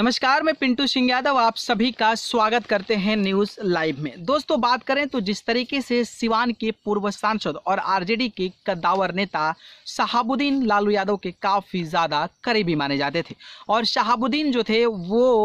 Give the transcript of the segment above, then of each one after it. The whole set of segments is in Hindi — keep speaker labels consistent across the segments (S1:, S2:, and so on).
S1: नमस्कार मैं पिंटू सिंह यादव आप सभी का स्वागत करते हैं न्यूज लाइव में दोस्तों बात करें तो जिस तरीके से सिवान के पूर्व सांसद और आरजेडी के कद्दावर नेता शहाबुद्दीन लालू यादव के काफी ज्यादा करीबी माने जाते थे और शहाबुद्दीन जो थे वो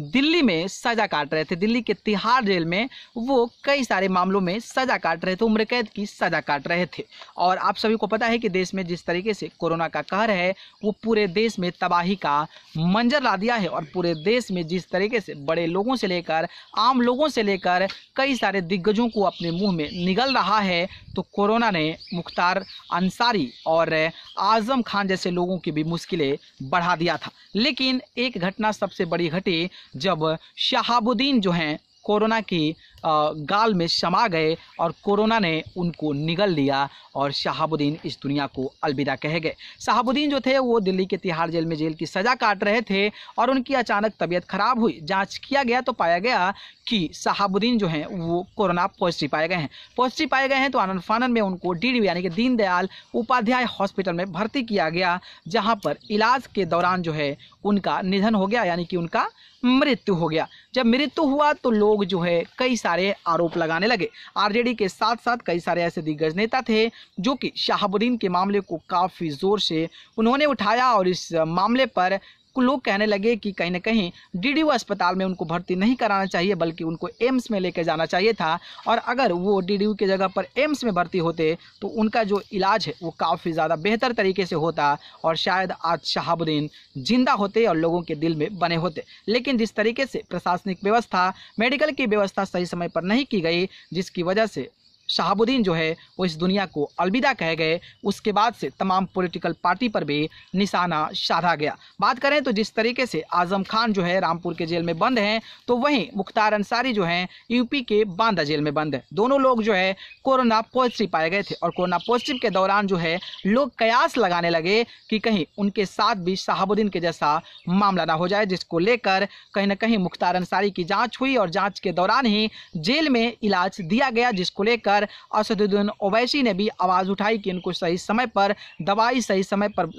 S1: दिल्ली में सजा काट रहे थे दिल्ली के तिहाड़ जेल में वो कई सारे मामलों में सजा काट रहे थे उम्र कैद की सजा काट रहे थे और आप सभी को पता है कि देश में जिस तरीके से कोरोना का कहर है वो पूरे देश में तबाही का मंजर ला दिया है और पूरे देश में जिस तरीके से बड़े लोगों से लेकर आम लोगों से लेकर कई सारे दिग्गजों को अपने मुँह में निगल रहा है तो कोरोना ने मुख्तार अंसारी और आजम खान जैसे लोगों की भी मुश्किलें बढ़ा दिया था लेकिन एक घटना सबसे बड़ी घटी जब शहाबुद्दीन जो हैं कोरोना की गाल में समा गए और कोरोना ने उनको निगल लिया और शहाबुद्दीन इस दुनिया को अलविदा कह गए शहाबुद्दीन जो थे वो दिल्ली के तिहाड़ जेल में जेल की सज़ा काट रहे थे और उनकी अचानक तबीयत ख़राब हुई जाँच किया गया तो पाया गया कि शहाबुद्दीन जो हैं वो कोरोना पॉजिटिव पाए गए हैं पॉजिटिव पाए गए हैं तो आनंद फानन में उनको डी यानी कि दीनदयाल उपाध्याय हॉस्पिटल में भर्ती किया गया जहाँ पर इलाज के दौरान जो है उनका निधन हो गया यानी कि उनका मृत्यु हो गया जब मृत्यु हुआ तो लोग जो है कई सारे आरोप लगाने लगे आरजेडी के साथ साथ कई सारे ऐसे दिग्गज नेता थे जो कि शाहबुद्दीन के मामले को काफ़ी ज़ोर से उन्होंने उठाया और इस मामले पर लोग कहने लगे कि कहीं ना कहीं डी अस्पताल में उनको भर्ती नहीं कराना चाहिए बल्कि उनको एम्स में लेके जाना चाहिए था और अगर वो डी की जगह पर एम्स में भर्ती होते तो उनका जो इलाज है वो काफ़ी ज़्यादा बेहतर तरीके से होता और शायद आज शहाबुद्दीन जिंदा होते और लोगों के दिल में बने होते लेकिन जिस तरीके से प्रशासनिक व्यवस्था मेडिकल की व्यवस्था सही समय पर नहीं की गई जिसकी वजह से शहाबुद्दीन जो है वो इस दुनिया को अलविदा कह गए उसके बाद से तमाम पॉलिटिकल पार्टी पर भी निशाना साधा गया बात करें तो जिस तरीके से आजम खान जो है रामपुर के जेल में बंद हैं तो वहीं मुख्तार अंसारी जो हैं यूपी के बांदा जेल में बंद है दोनों लोग जो है कोरोना पॉजिटिव पाए गए थे और कोरोना पॉजिटिव के दौरान जो है लोग कयास लगाने लगे कि कहीं उनके साथ भी शहाबुद्दीन के जैसा मामला ना हो जाए जिसको लेकर कहीं ना कहीं मुख्तार अंसारी की जाँच हुई और जाँच के दौरान ही जेल में इलाज दिया गया जिसको लेकर लेकर असदुद्दीन ओवैसी ने भी आवाज़ उठाई कि इनको सही समय पर दवाई सही समय पर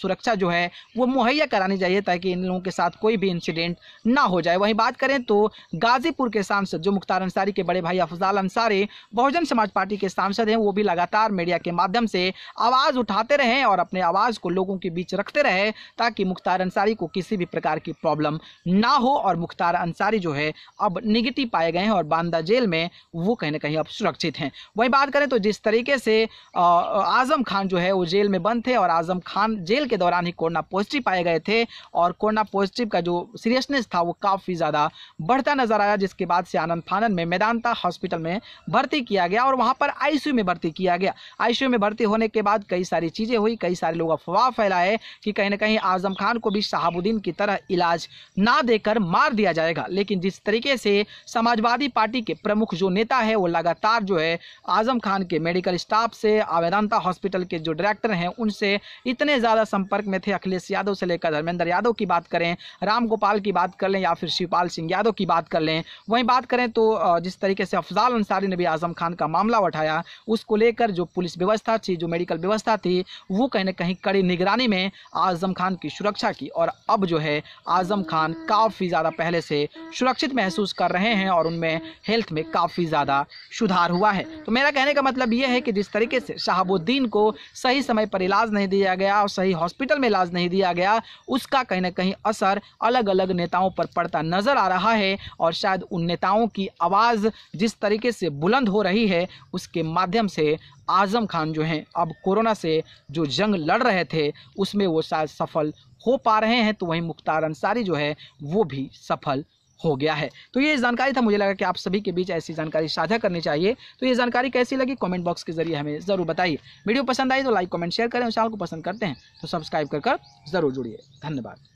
S1: सुरक्षा जो है वो मुहैया करानी चाहिए ताकि इन लोगों के साथ कोई भी इंसिडेंट ना हो जाए वहीं बात करें तो गाजीपुर के सांसद जो मुख्तार अंसारी के बड़े भाई अफजाल अंसारी बहुजन समाज पार्टी के सांसद हैं वो भी लगातार मीडिया के माध्यम से आवाज़ उठाते रहें और अपने आवाज़ को लोगों के बीच रखते रहे ताकि मुख्तार अंसारी को किसी भी प्रकार की प्रॉब्लम ना हो और मुख्तार अंसारी जो है अब निगेटिव पाए गए हैं और बांदा जेल में वो कहीं ना कहीं अब सुरक्षित हैं हैं वही बात करें तो जिस तरीके से आज़म खान जो है वो जेल में बंद थे और आज़म खान जेल के दौरान ही कोरोना पॉजिटिव पाए गए थे और कोरोना पॉजिटिव का जो सीरियसनेस था वो काफ़ी ज़्यादा बढ़ता नजर आया जिसके बाद से आनंद फानन में मैदानता हॉस्पिटल में भर्ती किया गया और वहाँ पर आई में भर्ती किया गया आई में भर्ती होने के बाद कई सारी चीज़ें हुई कई सारे लोग अफवाह फैलाए कि कहीं ना कहीं आज़म खान को भी शहाबुद्दीन की तरह इलाज ना देकर मार दिया जाएगा लेकिन जिस तरीके से समाजवादी पार्टी के प्रमुख जो नेता है वो लगातार जो है आजम खान के मेडिकल स्टाफ से आवेदांता हॉस्पिटल के जो डायरेक्टर हैं उनसे इतने ज़्यादा संपर्क में थे अखिलेश यादव से लेकर धर्मेंद्र यादव की बात करें राम गोपाल की बात कर लें या फिर शिवपाल सिंह यादव की बात कर लें वहीं बात करें तो जिस तरीके से अफजाल अंसारी ने भी आजम खान का मामला उठाया उसको लेकर जो पुलिस व्यवस्था थी जो मेडिकल व्यवस्था थी वो कहीं ना कहीं कड़ी निगरानी में आजम खान की सुरक्षा की और अब जो है आजम खान काफ़ी ज़्यादा पहले से सुरक्षित महसूस कर रहे हैं और उनमें हेल्थ में काफ़ी ज़्यादा सुधार हुआ है है तो मेरा कहने का मतलब ये है कि जिस तरीके से शहाबुद्दीन को सही समय पर इलाज नहीं दिया गया और सही हॉस्पिटल में इलाज नहीं दिया गया उसका कहीं ना कहीं असर अलग अलग नेताओं पर पड़ता नज़र आ रहा है और शायद उन नेताओं की आवाज़ जिस तरीके से बुलंद हो रही है उसके माध्यम से आज़म खान जो हैं अब कोरोना से जो जंग लड़ रहे थे उसमें वो शायद सफल हो पा रहे हैं तो वहीं मुख्तार अंसारी जो है वो भी सफल हो गया है तो ये जानकारी था मुझे लगा कि आप सभी के बीच ऐसी जानकारी साझा करनी चाहिए तो ये जानकारी कैसी लगी कमेंट बॉक्स के जरिए हमें ज़रूर बताइए वीडियो पसंद आई तो लाइक कमेंट शेयर करें और चैनल को पसंद करते हैं तो सब्सक्राइब कर कर जरूर जुड़िए धन्यवाद